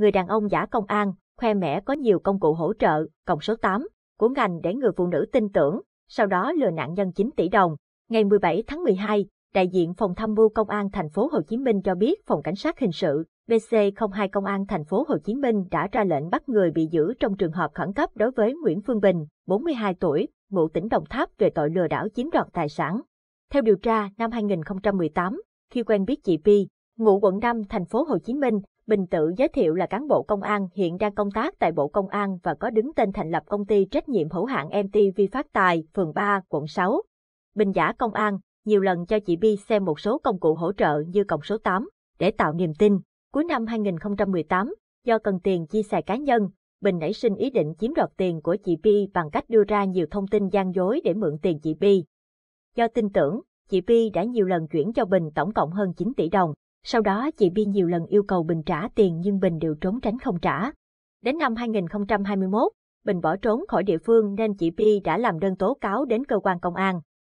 người đàn ông giả công an, khoe mẽ có nhiều công cụ hỗ trợ, cộng số 8, của ngành để người phụ nữ tin tưởng, sau đó lừa nạn nhân 9 tỷ đồng. Ngày 17 tháng 12, đại diện phòng tham mưu công an thành phố Hồ Chí Minh cho biết phòng cảnh sát hình sự BC02 công an thành phố Hồ Chí Minh đã ra lệnh bắt người bị giữ trong trường hợp khẩn cấp đối với Nguyễn Phương Bình, 42 tuổi, ngụ tỉnh Đồng Tháp về tội lừa đảo chiếm đoạt tài sản. Theo điều tra, năm 2018, khi quen biết chị Pi, ngụ quận 5 thành phố Hồ Chí Minh, Bình tự giới thiệu là cán bộ công an hiện đang công tác tại Bộ Công an và có đứng tên thành lập công ty trách nhiệm hữu hạn MTV Phát Tài, phường 3, quận 6. Bình giả công an, nhiều lần cho chị Bi xem một số công cụ hỗ trợ như cộng số 8, để tạo niềm tin. Cuối năm 2018, do cần tiền chia sẻ cá nhân, Bình nảy sinh ý định chiếm đoạt tiền của chị Bi bằng cách đưa ra nhiều thông tin gian dối để mượn tiền chị Bi. Do tin tưởng, chị Bi đã nhiều lần chuyển cho Bình tổng cộng hơn 9 tỷ đồng. Sau đó chị Bi nhiều lần yêu cầu Bình trả tiền nhưng Bình đều trốn tránh không trả. Đến năm 2021, Bình bỏ trốn khỏi địa phương nên chị Bi đã làm đơn tố cáo đến cơ quan công an.